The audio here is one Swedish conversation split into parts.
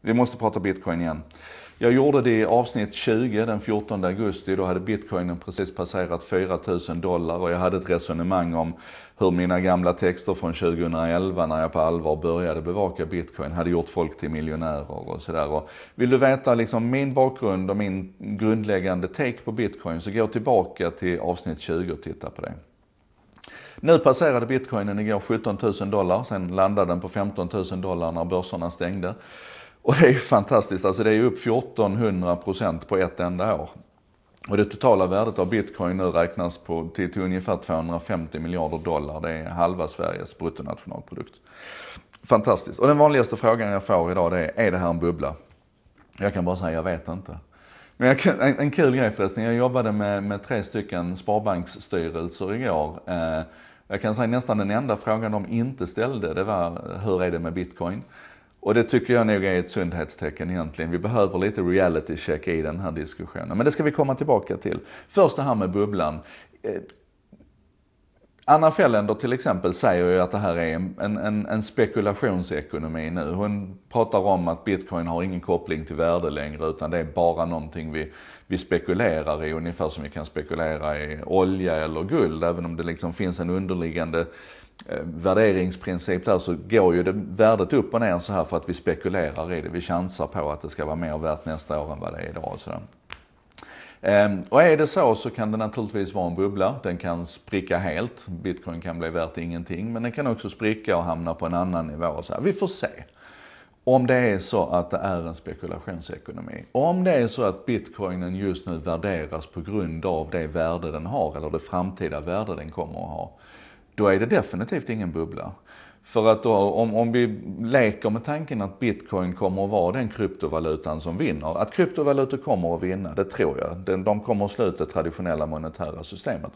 Vi måste prata bitcoin igen. Jag gjorde det i avsnitt 20 den 14 augusti. Då hade bitcoinen precis passerat 4000 dollar och jag hade ett resonemang om hur mina gamla texter från 2011 när jag på allvar började bevaka bitcoin hade gjort folk till miljonärer och sådär. Vill du veta liksom min bakgrund och min grundläggande take på bitcoin så gå tillbaka till avsnitt 20 och titta på det. Nu passerade bitcoinen igår 17 000 dollar, sen landade den på 15 000 dollar när börserna stängde. Och det är ju fantastiskt, alltså det är ju upp 1400 på ett enda år. Och det totala värdet av bitcoin nu räknas på, till, till ungefär 250 miljarder dollar. Det är halva Sveriges bruttonationalprodukt. Fantastiskt. Och den vanligaste frågan jag får idag det är, är det här en bubbla? Jag kan bara säga, jag vet inte. Men jag, en, en kul grej förresten, jag jobbade med, med tre stycken sparbanksstyrelser igår. Eh, jag kan säga nästan den enda frågan de inte ställde, det var hur är det med bitcoin? Och det tycker jag nog är ett sundhetstecken egentligen. Vi behöver lite reality check i den här diskussionen. Men det ska vi komma tillbaka till. Först det här med bubblan. Eh, Anna Fällender till exempel säger ju att det här är en, en, en spekulationsekonomi nu. Hon pratar om att bitcoin har ingen koppling till värde längre utan det är bara någonting vi, vi spekulerar i ungefär som vi kan spekulera i olja eller guld. Även om det liksom finns en underliggande eh, värderingsprincip där så går ju det värdet upp och ner så här för att vi spekulerar i det. Vi chansar på att det ska vara mer värt nästa år än vad det är idag. och sådär. Ehm, och är det så så kan det naturligtvis vara en bubbla. Den kan spricka helt. Bitcoin kan bli värt ingenting. Men den kan också spricka och hamna på en annan nivå. Så här. Vi får se. Om det är så att det är en spekulationsekonomi. Om det är så att bitcoinen just nu värderas på grund av det värde den har eller det framtida värde den kommer att ha. Då är det definitivt ingen bubbla. För att då, om, om vi leker med tanken att bitcoin kommer att vara den kryptovalutan som vinner. Att kryptovalutor kommer att vinna, det tror jag. De, de kommer att sluta det traditionella monetära systemet.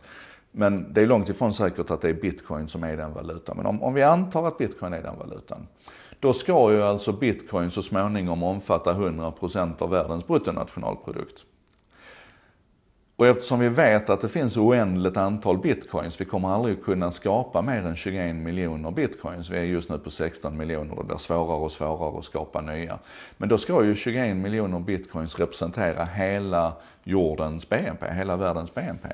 Men det är långt ifrån säkert att det är bitcoin som är den valutan. Men om, om vi antar att bitcoin är den valutan. Då ska ju alltså bitcoin så småningom omfatta 100% av världens bruttonationalprodukt. Och eftersom vi vet att det finns oändligt antal bitcoins, vi kommer aldrig kunna skapa mer än 21 miljoner bitcoins. Vi är just nu på 16 miljoner och det blir svårare och svårare att skapa nya. Men då ska ju 21 miljoner bitcoins representera hela jordens BNP, hela världens BNP.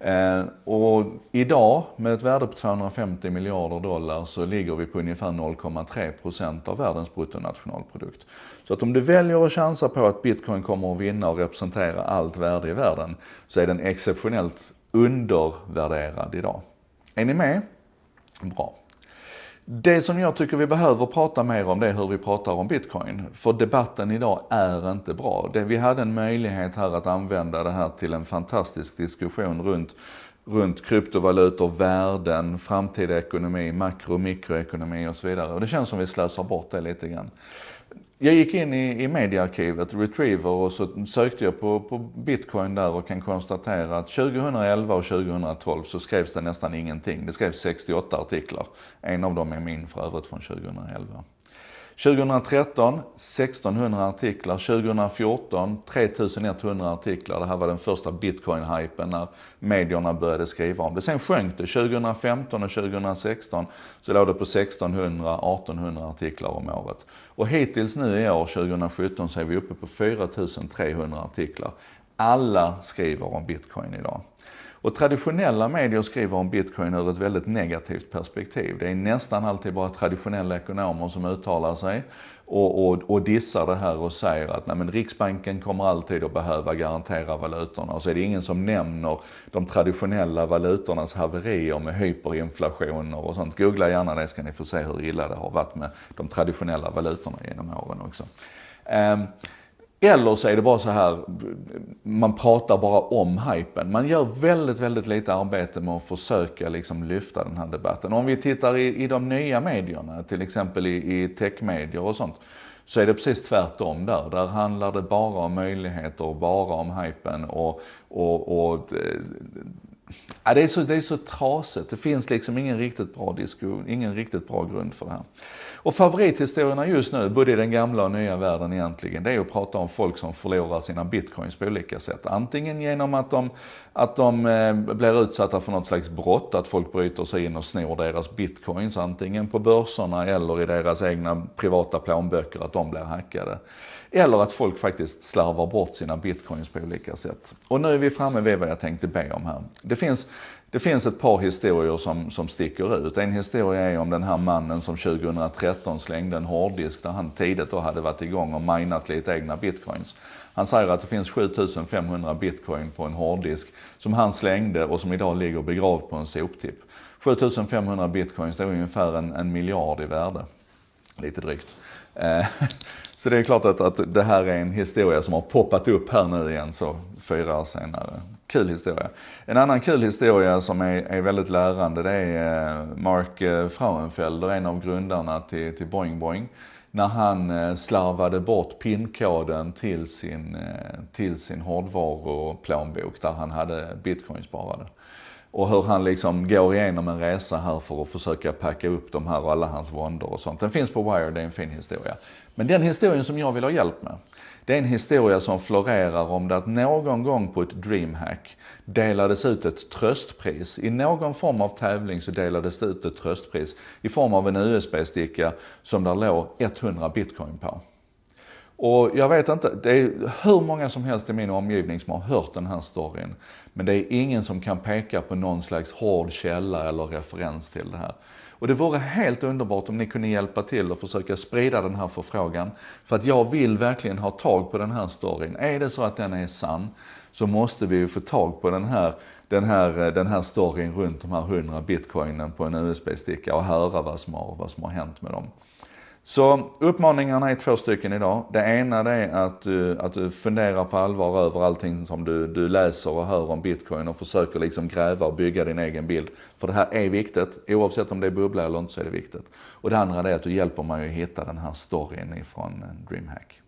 Eh, och idag med ett värde på 250 miljarder dollar så ligger vi på ungefär 0,3 procent av världens bruttonationalprodukt. Så att om du väljer att chansa på att bitcoin kommer att vinna och representera allt värde i världen så är den exceptionellt undervärderad idag. Är ni med? Bra. Det som jag tycker vi behöver prata mer om det är hur vi pratar om bitcoin. För debatten idag är inte bra. vi hade en möjlighet här att använda det här till en fantastisk diskussion runt, runt kryptovalutor, värden, framtida ekonomi, makro och mikroekonomi och så vidare. Och det känns som vi slösar bort det lite grann jag gick in i, i mediearkivet, Retriever, och så sökte jag på, på bitcoin där och kan konstatera att 2011 och 2012 så skrevs det nästan ingenting. Det skrevs 68 artiklar. En av dem är min för övrigt från 2011. 2013 1600 artiklar, 2014 3100 artiklar. Det här var den första bitcoin-hypen när medierna började skriva om det. Sen sjönk det 2015 och 2016 så låg det på 1600-1800 artiklar om året. Och hittills nu i år 2017 så är vi uppe på 4300 artiklar. Alla skriver om bitcoin idag. Och traditionella medier skriver om bitcoin ur ett väldigt negativt perspektiv. Det är nästan alltid bara traditionella ekonomer som uttalar sig och, och, och dissar det här och säger att nej, men Riksbanken kommer alltid att behöva garantera valutorna. Och så är det ingen som nämner de traditionella valutornas haverier med hyperinflationer och sånt. Googla gärna det ska ni få se hur illa det har varit med de traditionella valutorna genom åren också. Um, eller så är det bara så här, man pratar bara om hypen. Man gör väldigt, väldigt lite arbete med att försöka liksom lyfta den här debatten. Om vi tittar i, i de nya medierna, till exempel i, i techmedier och sånt, så är det precis tvärtom där. Där handlar det bara om möjligheter och bara om hypen och, och, och eh, Ja, det, är så, det är så trasigt. Det finns liksom ingen riktigt bra diskussion, ingen riktigt bra grund för det här. Och favorithistorierna just nu, både i den gamla och nya världen egentligen, det är att prata om folk som förlorar sina bitcoins på olika sätt. Antingen genom att de, att de eh, blir utsatta för något slags brott, att folk bryter sig in och snor deras bitcoins, antingen på börserna eller i deras egna privata plånböcker, att de blir hackade. Eller att folk faktiskt slarvar bort sina bitcoins på olika sätt. Och nu är vi framme vid vad jag tänkte be om här. Det finns, det finns ett par historier som, som sticker ut. En historia är om den här mannen som 2013 slängde en hårddisk där han tidigt då hade varit igång och minat lite egna bitcoins. Han säger att det finns 7500 bitcoin på en hårddisk som han slängde och som idag ligger begravd på en soptipp. 7500 bitcoins, det är ungefär en, en miljard i värde. Lite drygt. Eh, Så det är klart att, att det här är en historia som har poppat upp här nu igen så fyra år senare. Kul historia. En annan kul historia som är, är väldigt lärande det är eh, Mark eh, Frauenfelder, en av grundarna till, till Boing Boing. När han eh, slarvade bort pinkoden till sin, till sin hårdvaruplånbok där han hade bitcoin sparade och hur han liksom går igenom en resa här för att försöka packa upp de här och alla hans våndor och sånt. Den finns på Wire, det är en fin historia. Men den historien som jag vill ha hjälp med, det är en historia som florerar om det att någon gång på ett DreamHack delades ut ett tröstpris. I någon form av tävling så delades det ut ett tröstpris i form av en USB-sticka som där låg 100 bitcoin på. Och jag vet inte, det är hur många som helst i min omgivning som har hört den här storyn. Men det är ingen som kan peka på någon slags hård källa eller referens till det här. Och det vore helt underbart om ni kunde hjälpa till och försöka sprida den här förfrågan. För att jag vill verkligen ha tag på den här storyn. Är det så att den är sann så måste vi ju få tag på den här, den här, den här storyn runt de här 100 bitcoinen på en USB-sticka och höra vad som har, vad som har hänt med dem. Så uppmaningarna är två stycken idag. Det ena är att du, eh, att du eh, funderar på allvar över allting som du, du läser och hör om bitcoin och försöker liksom gräva och bygga din egen bild. För det här är viktigt. Oavsett om det är bubbla eller inte så är det viktigt. Och det andra är att du hjälper mig att hitta den här storyn ifrån eh, Dreamhack.